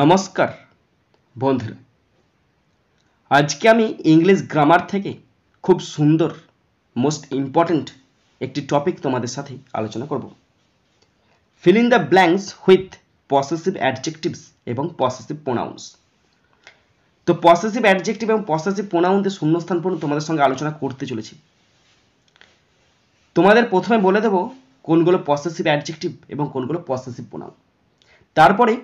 নমস্কার বন্ধুরা আজকে আমি ইংলিশ গ্রামার থেকে খুব সুন্দর মোস্ট ইম্পর্ট্যান্ট একটি টপিক তোমাদের সাথে আলোচনা করব fill in the blanks with possessive adjectives এবং পসেসিভ প্রোনাউন্স তো পসেসিভ অ্যাডজেক্টিভ এবং পসেসিভ প্রোনাউন্সের শূন্যস্থান পূর্ণ তোমাদের সঙ্গে আলোচনা করতে চলেছি তোমাদের প্রথমে বলে দেব কোনগুলো পসেসিভ অ্যাডজেক্টিভ এবং কোনগুলো পসেসিভ প্রোনাউন তারপরে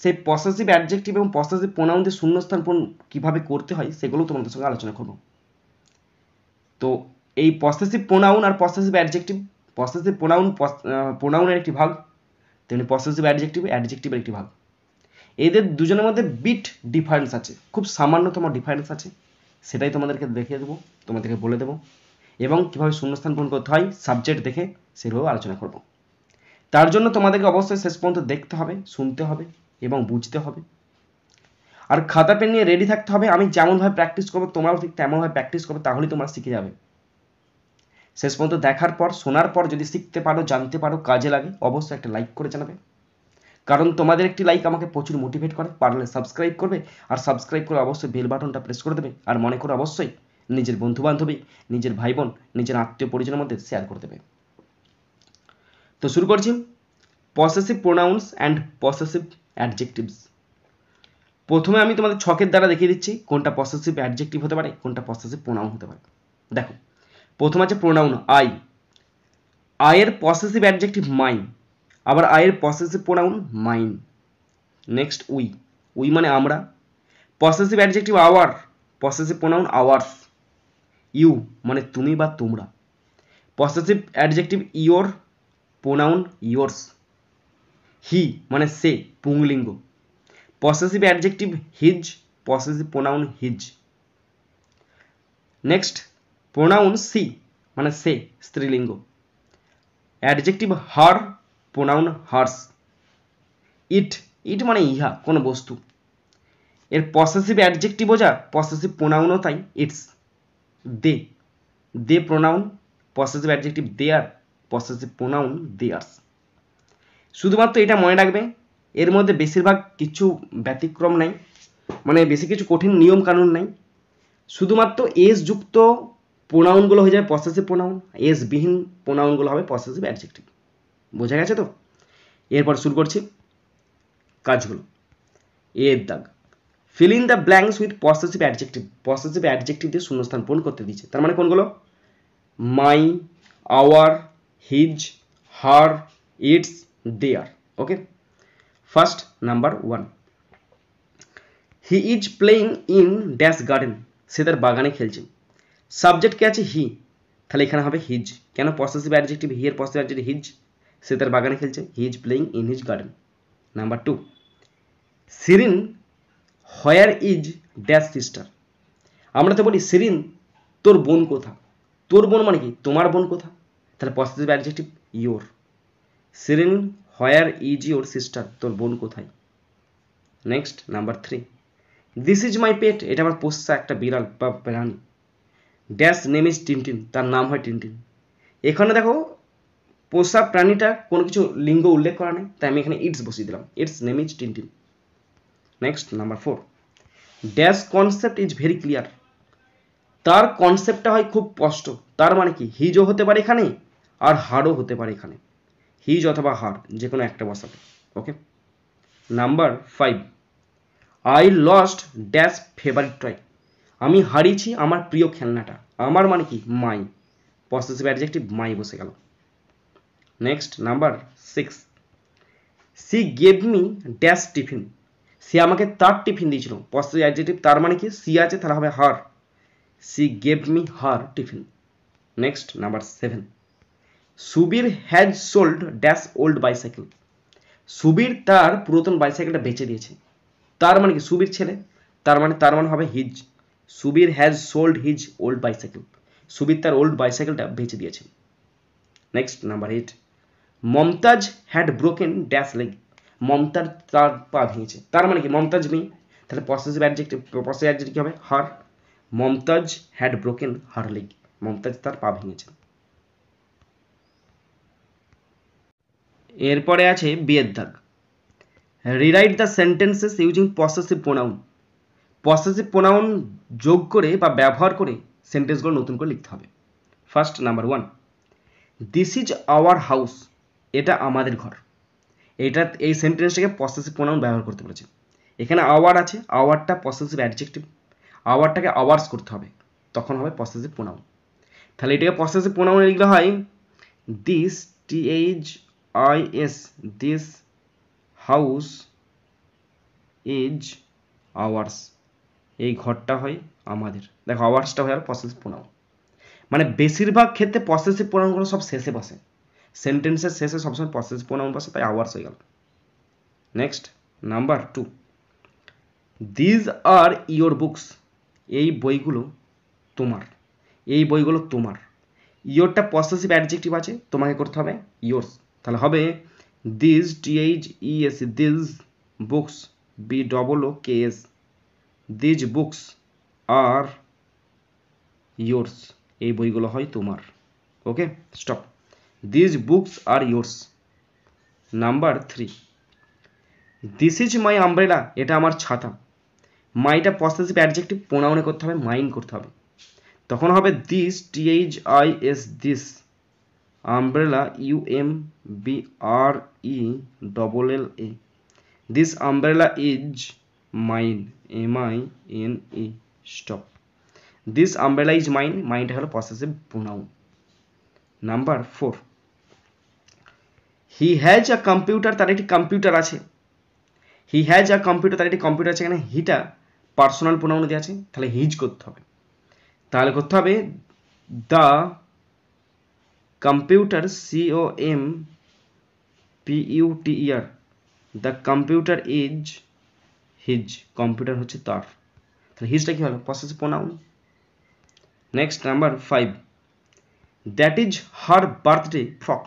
সেই পসেসিভ অ্যাডজেক্টিভ এবং পসেসিভ প্রোনাউন দিয়ে শূন্যস্থান পূরণ কীভাবে করতে হয় সেগুলো তোমাদের সঙ্গে আলোচনা করব তো এই পসেসিভ প্রোনাউন আর পসেসিভ অ্যাডজেক্টিভ পসেসিভ প্রোনাউন প্রোনাউনের একটি ভাগ তেমনি পসেসিভ অ্যাডজেক্টিভ অ্যাডজেক্টিভের একটি ভাগ এদের দুজনের মধ্যে বিট ডিফারেন্স আছে খুব সামান্যতম ডিফারেন্স আছে সেটাই তোমাদেরকে দেখিয়ে দেবো তোমাদেরকে বলে দেবো এবং কীভাবে শূন্যস্থান পূরণ করতে হয় সাবজেক্ট দেখে সেভাবে আলোচনা করব তার জন্য তোমাদেরকে অবশ্যই শেষ পর্যন্ত দেখতে হবে শুনতে হবে এবং বুঝতে হবে আর খাতা পেন নিয়ে রেডি থাকতে হবে আমি যেমনভাবে প্র্যাকটিস করবো তোমরাও ঠিক তেমনভাবে প্র্যাকটিস করবে তাহলেই তোমরা শিখে যাবে শেষ পর্যন্ত দেখার পর শোনার পর যদি শিখতে পারো জানতে পারো কাজে লাগে অবশ্যই একটা লাইক করে জানাবে কারণ তোমাদের একটি লাইক আমাকে প্রচুর মোটিভেট করে পারলে সাবস্ক্রাইব করবে আর সাবস্ক্রাইব করে অবশ্যই বেল বাটনটা প্রেস করে দেবে আর মনে করো অবশ্যই নিজের বন্ধুবান্ধবী নিজের ভাই বোন নিজের আত্মীয় পরিজনের মধ্যে শেয়ার করে দেবে তো শুরু করছি possessive pronouns and possessive adjectives প্রথমে আমি তোমাদের ছকের দ্বারা দেখিয়ে দিচ্ছি কোনটা পসেসিভ অ্যাডজেক্টিভ হতে পারে কোনটা পসেসিভ প্রোনাউন হতে পারে দেখো প্রথম আছে প্রোনাউন আই আয়ের পসেসিভ অ্যাডজেক্টিভ মাই আবার আয়ের possessive pronoun mine next we we মানে আমরা possessive adjective our possessive pronoun ours you মানে তুমি বা তোমরা possessive adjective your pronoun yours he মানে সে পুংলিঙ্গ possessive adjective his possessive pronoun his next pronoun she মানে সে স্ত্রীলিঙ্গ adjective her pronoun hers it it মানে ইহা কোনো বস্তু এর পসেসিভ অ্যাডজেক্টিভও যা পসেসিভ প্রোনাউনও তাই its they they pronoun possessive adjective their possessive pronoun theirs শুধুমাত্র এটা মনে রাখবে এর মধ্যে বেশিরভাগ কিছু ব্যতিক্রম নাই মানে বেশি কিছু কঠিন নিয়ম কানুন নাই শুধুমাত্র এস যুক্ত প্রোনাউনগুলো হয়ে যাবে পসেসিভ প্রোনাউন এস বিহীন প্রোনাউনগুলো হবে পসেসিভ অ্যাডজেক্টিভ বোঝা গেছে তো এরপর শুরু করছি কাজগুলো এর দাগ fill in the blanks with possessive adjective possessive adjective দিয়ে শূন্যস্থান পূরণ করতে দিচ্ছে তার মানে কোনগুলো my our his her its there okay first number 1 he is playing in dash garden সে তার বাগানে খেলছে সাবজেক্ট কে আছে হি তাহলে এখানে হবে হিজ কেন পসেসিভ অ্যাডজেক্টিভ হি এর পসেসিভ অ্যাডজেক্টিভ হিজ সে তার বাগানে খেলছে he is playing in his garden number two Shirin where is dash sister আমরা তো বলি সিরিন তোর বোন কোথা তোর বোন মানে কি তোমার বোন কোথা তাহলে possessive adjective your Shirin where is your sister তোর বোন কোথায় next number three this is my pet এটা আমার পোষা একটা বিড়াল বা প্রাণী ড্যাশ নেম ইজ টিনটিন তার নাম হয় টিনটিন এখানে দেখো পোষা প্রাণীটা কোনো কিছু লিঙ্গ উল্লেখ করা নেই তাই আমি এখানে ইটস বসিয়ে দিলাম its name is Tintin next number four dash concept is very clear তার কনসেপ্টটা হয় খুব স্পষ্ট তার মানে কি হিজও হতে পারে এখানে আর হারও হতে পারে এখানে হিজ অথবা হার যে কোনো একটা বসাবে okay number five I lost dash favourite toy আমি হারিয়েছি আমার প্রিয় খেলনাটা আমার মানে কি মাই পসেসিভ অ্যাডজেক্টিভ মাই বসে গেল next number six she gave me dash tiffin সে আমাকে তার টিফিন দিয়েছিল পসেসিভ অ্যাডজেক্টিভ তার মানে কি সি আছে তাহলে হবে her she gave me her tiffin next number seven Subir has sold dash old bicycle Subir তার পুরাতন বাইসাইকেলটা বেঁচে দিয়েছে তার মানে কি সুবীর ছেলে তার মানে তার মানে হবে his Subir has sold his old bicycle Subir তার ওল্ড বাইসাইকেলটা বেঁচে দিয়েছে next number eight Mumtaz had broken dash leg Mumtaz তার পা ভেঙেছে তার মানে কি মমতাজ মেয়ে তাহলে পসেসিভ অ্যাডজেক্টিভ পসেসিভ অ্যাডজেক্টিভ কী হবে her Mumtaz had broken her leg Mumtaz তার পা ভেঙেছে এরপরে আছে বিয়ের দাগ rewrite the sentences using possessive pronoun possessive pronoun যোগ করে বা ব্যবহার করে সেন্টেন্সগুলো নতুন করে লিখতে হবে first number one this is our house এটা আমাদের ঘর এটা এই সেন্টেন্সটাকে পসেসিভ প্রোনাউন ব্যবহার করতে বলেছে এখানে আওয়ার আছে আওয়ারটা পসেসিভ অ্যাডজেক্টিভ আওয়ারটাকে আওয়ার্স করতে হবে তখন হবে পসেসিভ প্রোনাউন তাহলে এটাকে পসেসিভ প্রোনাউনে লিখলে হয় this T H I S this house is ours এই ঘরটা হয় আমাদের দেখো আওয়ার্সটা হয় আর পসেসিভ প্রোনাউন মানে বেশিরভাগ ক্ষেত্রে পসেসিভ প্রোনাউনগুলো সব শেষে বসে সেন্টেন্সের শেষে সবসময় পসেসিভ প্রোনাউন বসে তাই আওয়ার্স হয়ে গেল next number two these are your books এই বইগুলো তোমার এই বইগুলো তোমার ইয়োরটা পসেসিভ অ্যাডজেক্টিভ আছে তোমাকে করতে হবে ইয়োর্স তাহলে হবে this T H E S this books B double O K S these books are yours এই বইগুলো হয় তোমার okay stop these books are yours number three this is my umbrella এটা আমার ছাতা মাইটা পসেসিভ অ্যাডজেক্টিভ প্রোনাউনে করতে হবে মাইন করতে হবে তখন হবে this T H I S this umbrella U M B R E double L A this umbrella is mine M I N E stop this umbrella is mine mine হলো possessive pronoun number four he has a computer তার একটি computer আছে হি has a computer তার একটি computer আছে এখানে হিটা personal pronoun দেওয়া আছে তাহলে হিজ করতে হবে তাহলে করতে হবে the computer C O M P U T R the computer is his computer হচ্ছে তার তাহলে হিজটা কি হলো possessive pronoun next number five that is her birthday frock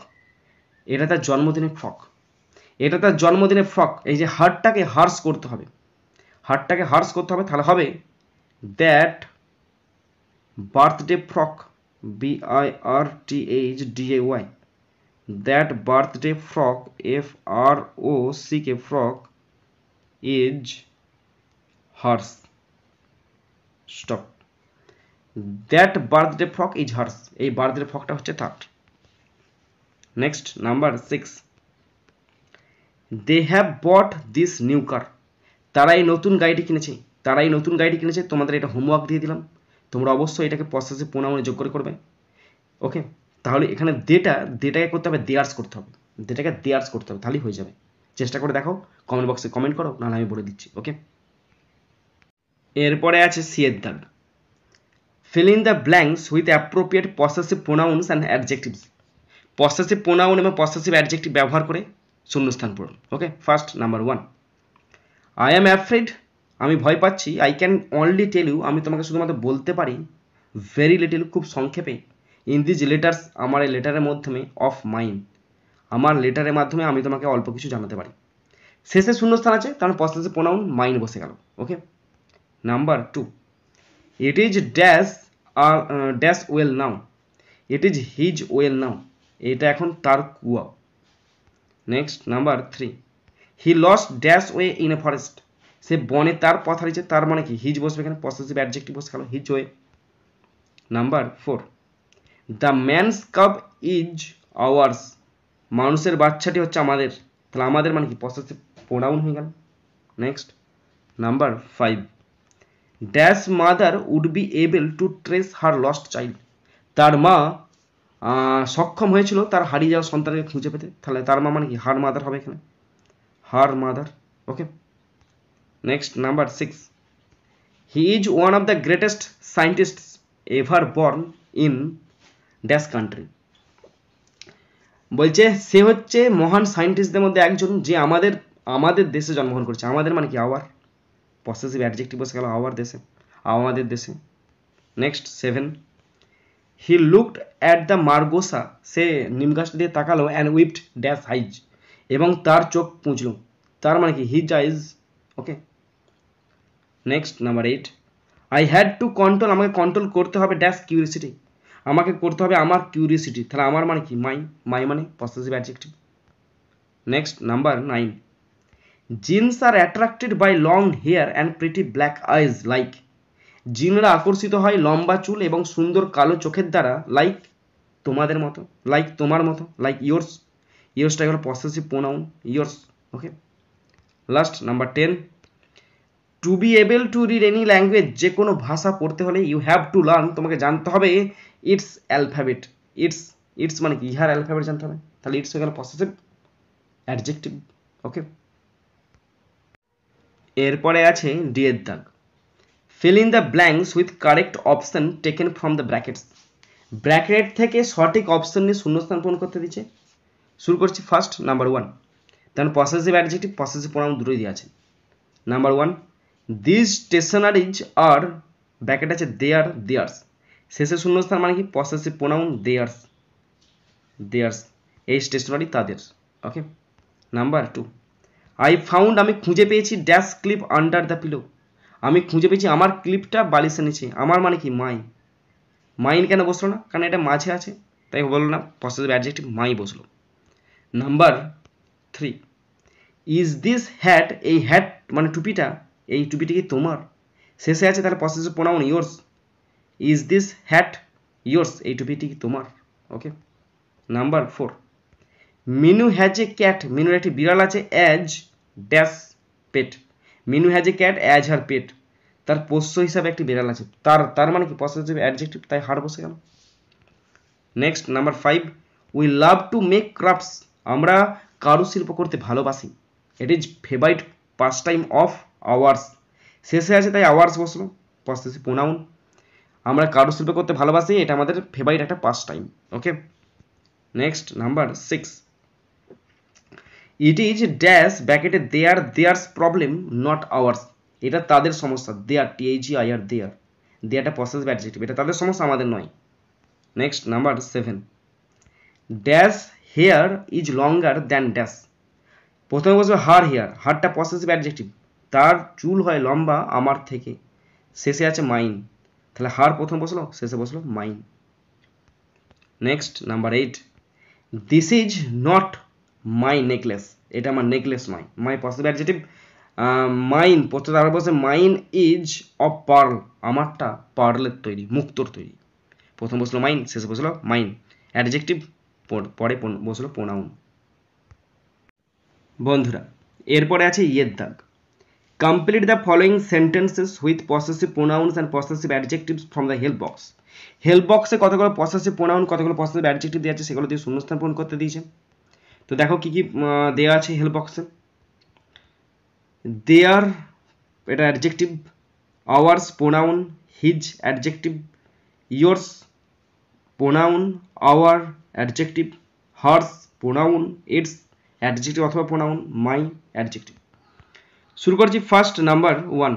এটা তার জন্মদিনে ফ্রক এটা তার জন্মদিনে ফ্রক এই যে হারটাকে হার্স করতে হবে হারটাকে হার্স করতে হবে তাহলে হবে that birthday frock b-i-r-t-h-d-a-y that birthday frock f-r-o-c-k frock is hers stop that birthday frock is hers এই বার্থডে ফ্রকটা হচ্ছে third next number six they have bought this new car তারা এই নতুন গাড়িটি কিনেছে তারা এই নতুন গাড়িটি কিনেছে তোমাদের এটা হোমওয়ার্ক দিয়ে দিলাম তোমরা অবশ্যই এটাকে পশ্চাসে প্রণামনে যোগ করে করবে ওকে তাহলে এখানে দেটা দেটাকে করতে হবে দেয়ার্স করতে হবে দেটাকে দেয়ার্স করতে হবে তাহলেই হয়ে যাবে চেষ্টা করে দেখো কমেন্ট বক্সে কমেন্ট করো নাহলে আমি বলে দিচ্ছি ওকে এরপরে আছে সিয়ের দাগ fill in the blanks with appropriate possessive pronouns and adjectives possessive pronoun এবং পসেসিভ অ্যাডজেক্টিভ ব্যবহার করে শূন্যস্থান পূরণ okay first number one I am afraid আমি ভয় পাচ্ছি I can only tell you আমি তোমাকে শুধুমাত্র বলতে পারি ভেরি লিটিল খুব সংক্ষেপে ইন দিজ লেটার্স আমার এই লেটারের মাধ্যমে অফ মাইন্ড আমার লেটারের মাধ্যমে আমি তোমাকে অল্প কিছু জানাতে পারি শেষে শূন্যস্থান আছে কারণ পশ্চাতে প্রোনাউন মাইন্ড বসে গেল okay number two it is dash আর dash well now it is his well now এটা এখন তার কুয়া next number three he lost dash way in a forest সে বনে তার পথ হারিয়েছে তার মানে কি হিজ বসবে এখানে পসেসিভ অ্যাডজেক্টিভ বসে কেন হিজ হয়ে number four the man's cup is ours মানুষের বাচ্চাটি হচ্ছে আমাদের তাহলে আমাদের মানে কি পসেসিভ প্রোনাউন হয়ে গেল next number five dash mother would be able to trace her lost child তার মা সক্ষম হয়েছিল তার হারিয়ে যাওয়া সন্তানকে খুঁজে পেতে তাহলে তার মা মানে কি হার মাদার হবে এখানে her mother okay Next number six He is one of the greatest scientists ever born in dash country বলছে সে হচ্ছে মহান সায়েন্টিস্টদের মধ্যে একজন যে আমাদের আমাদের দেশে জন্মগ্রহণ করছে আমাদের মানে কি আওয়ার পসেসিভ অ্যাডজেক্টিভ বসে গেল আওয়ার দেশে আমাদের দেশে next seven he looked at the margosa সে নিম গাছ দিয়ে তাকালো অ্যান্ড উইপড ড্যাশ হাইজ এবং তার চোখ পুঁজল তার মানে কি his eyes okay next number eight I had to control আমাকে কন্ট্রোল করতে হবে ড্যাশ কিউরিয়াসিটি আমাকে করতে হবে আমার কিউরিয়াসিটি তাহলে আমার মানে কি মাই মাই মানে possessive adjective next number nine jinns are attracted by long hair and pretty black eyes like জিনরা আকর্ষিত হয় লম্বা চুল এবং সুন্দর কালো চোখের দ্বারা লাইক তোমাদের মতো লাইক তোমার মতো লাইক ইয়োর্স ইয়োর্সটা হলো possessive pronoun yours okay last number ten to be able to read any language যে কোনো ভাষা পড়তে হলে ইউ হ্যাভ টু লার্ন তোমাকে জানতে হবে ইটস অ্যালফাবেট ইটস ইটস মানে কি ইহার অ্যালফাবেট জানতে হবে তাহলে ইটস হয়ে গেল পসেসিভ অ্যাডজেক্টিভ ওকে এরপরে আছে ডি দাগ fill in the blanks with correct option taken from the brackets bracket থেকে সঠিক অপশান নিয়ে শূন্যস্থান পূরণ করতে দিচ্ছে শুরু করছি ফার্স্ট নাম্বার ওয়ান তখন পসেসিভ অ্যাডজেক্টিভ পসেসিভ প্রণাম দুটোই দিয়ে আছে number one this stationeries are bracket আছে দেয়ার দেয়ার্স শেষের শূন্যস্থান মানে কি পসেসিভ প্রোনাউন দেয়ার্স দেয়ার্স এই স্টেশনারি তাদের okay number two I found আমি খুঁজে পেয়েছি dash clip under the pillow আমি খুঁজে পেয়েছি আমার ক্লিপটা বালিশে নিচে আমার মানে কি মাই মাইন কেন বসলো না কারণ এটা মাঝে আছে তাই বললো না পসেসিভ অ্যাডজেক্টিভ মাই বসলো number three is this hat এই হ্যাট মানে টুপিটা এই টুপিটি কি তোমার শেষে আছে তাহলে possessive pronoun yours is this hat yours এই টুপিটি কি তোমার okay number four Minu has a cat মিনুর একটি বিড়াল আছে as dash pet Minu has a cat as her pet তার পোষ্য হিসাবে একটি বিড়াল আছে তার তার মানে কি পসেসিভ অ্যাডজেক্টিভ তাই হার বসে গেল next number five we love to make crafts আমরা কারুশিল্প করতে ভালোবাসি it is favourite pastime of ours শেষে আছে তাই আওয়ার্স বসলো পাশাপাশি প্রোনাউন আমরা শিল্প করতে ভালোবাসি এটা আমাদের ফেভারিট একটা pastime okay next number six it is dash ব্যাকেটে their theirs problem not ours এটা তাদের সমস্যা দেয়ার টিএইচি আই আর দেয়ার দেয়ারটা প্রসেস ব্যাডজেটিভ এটা তাদের সমস্যা আমাদের নয় next number seven dash hair is longer than dash প্রথমে বসবে হার হেয়ার হারটা প্রসেস ব্যাডজেক্টিভ তার চুল হয় লম্বা আমার থেকে শেষে আছে মাইন তাহলে হার প্রথম বসলো শেষে বসলো mine next number eight this is not my necklace এটা আমার নেকলেস নয় মাই পসিবল অ্যাডজেটিভ মাইন পড়তে তারপর বসে মাইন ইজ অফ পার্ল আমারটা পার্লের তৈরি মুক্তর তৈরি প্রথম বসলো মাইন শেষে বসলো মাইন অ্যাডজেক্টিভ পরে বসলো প্রোনাউন বন্ধুরা এরপরে আছে ইয়ের দাগ Complete the following sentences with possessive pronouns and possessive adjectives from the help box. Help বক্সে কতগুলো পসেসিভ প্রোনাউন কতগুলো পসেসিভ অ্যাডজেক্টিভ দেওয়া আছে সেগুলো দিয়ে শূন্যস্থান পূরণ করতে দিয়েছে তো দেখো কি কি দেওয়া আছে হেল্প বক্সে দেয়ার এটা adjective ours pronoun his adjective yours pronoun our adjective hers pronoun its adjective অথবা প্রোনাউন মাই অ্যাডজেক্টিভ শুরু করছি first number one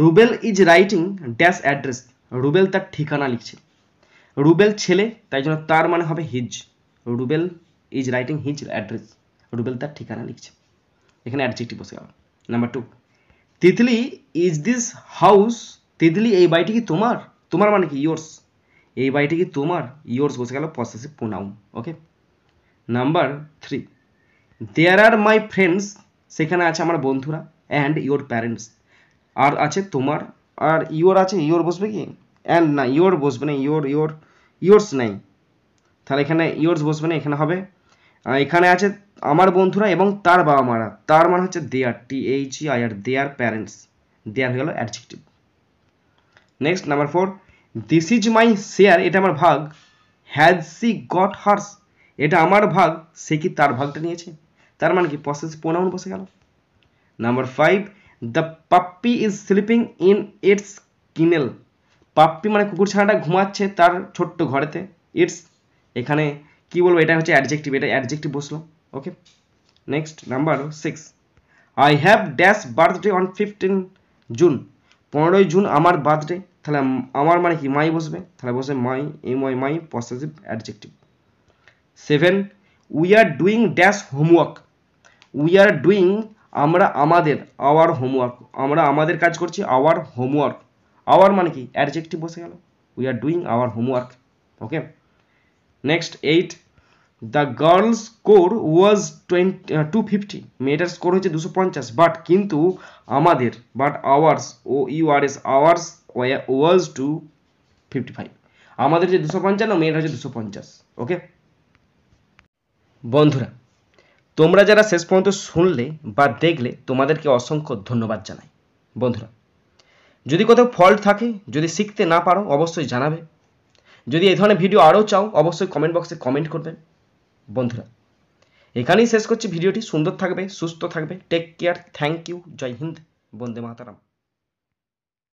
Rubel is writing dash address Rubel তার ঠিকানা লিখছে রুবেল ছেলে তাই জন্য তার মানে হবে his Rubel is writing his address Rubel তার ঠিকানা লিখছে এখানে অ্যাডজেক্টিভ বসে গেল number two Titli is this house Titli এই বাড়িটি কি তোমার তোমার মানে কি ইয়োর্স এই বাড়িটি কি তোমার ইয়োর্স বসে গেল possessive pronoun okay number three there are my friends সেখানে আছে আমার বন্ধুরা অ্যান্ড ইয়োর প্যারেন্টস আর আছে তোমার আর ইয়োর আছে ইয়োর বসবে কি অ্যান্ড না ইয়োর বসবে না ইয়োর ইয়োর ইয়োর্স নাই তাহলে এখানে ইয়োর্স বসবে না এখানে হবে এখানে আছে আমার বন্ধুরা এবং তার বাবা মারা তার মানে হচ্ছে their T H E I R their parents their হয়ে গেল adjective next number four this is my share এটা আমার ভাগ হ্যাজ সি গট হার্স এটা আমার ভাগ সে কি তার ভাগটা নিয়েছে তার মানে কি পসেস প্রোনাউন বসে গেল number five the puppy is sleeping in its kennel puppy মানে কুকুর ছানাটা ঘুমাচ্ছে তার ছোট্ট ঘরেতে ইটস এখানে কি বলবো এটা হচ্ছে অ্যাডজেক্টিভ এটা অ্যাডজেক্টিভ বসলো okay next number six I have dash birthday on fifteen June পনেরোই জুন আমার বার্থডে তাহলে আমার মানে কি মাই বসবে তাহলে বসবে my M Y my possessive adjective seven we are doing dash homework we are doing আমরা আমাদের আওয়ার হোমওয়ার্ক আমরা আমাদের কাজ করছি আওয়ার হোমওয়ার্ক আওয়ার মানে কি অ্যাডজেক্টিভ বসে গেল we are doing our homework okay next eight the girl's score was twenty two fifty মেয়েটার স্কোর হচ্ছে দুশো পঞ্চাশ বাট কিন্তু আমাদের but ours O U R S ours was two fifty five আমাদের যে দুশো পঞ্চান্ন মেয়েটা হচ্ছে দুশো পঞ্চাশ ওকে বন্ধুরা তোমরা যারা শেষ পর্যন্ত শুনলে বা দেখলে তোমাদেরকে অসংখ্য ধন্যবাদ জানাই বন্ধুরা যদি কোথাও ফল্ট থাকে যদি শিখতে না পারো অবশ্যই জানাবে যদি এই ধরনের ভিডিও আরও চাও অবশ্যই কমেন্ট বক্সে কমেন্ট করবেন বন্ধুরা এখানেই শেষ করছি ভিডিওটি সুন্দর থাকবে সুস্থ থাকবে টেক কেয়ার থ্যাংক ইউ জয় হিন্দ বন্দে মাতারাম